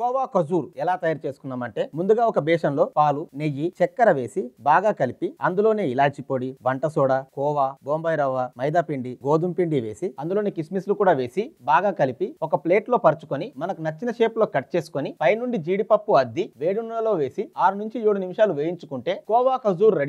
కోవా ఖజూర్ ఎలా తయారు చేసుకున్నామంటే ముందుగా ఒక బేషన్లో పాలు నెయ్యి చక్కెర వేసి బాగా కలిపి అందులోనే ఇలాచి పొడి వంట సోడా కోవా బొంబాయి రవ్వ మైదా పిండి గోధుమ పిండి వేసి అందులోనే కిస్మిస్లు కూడా వేసి బాగా కలిపి ఒక ప్లేట్ లో పరుచుకొని మనకు నచ్చిన షేప్ లో కట్ చేసుకొని పైనుండి జీడిపప్పు అద్ది వేడి నూనెలో వేసి ఆరు నుంచి ఏడు నిమిషాలు వేయించుకుంటే కోవా ఖజూర్ రెడీ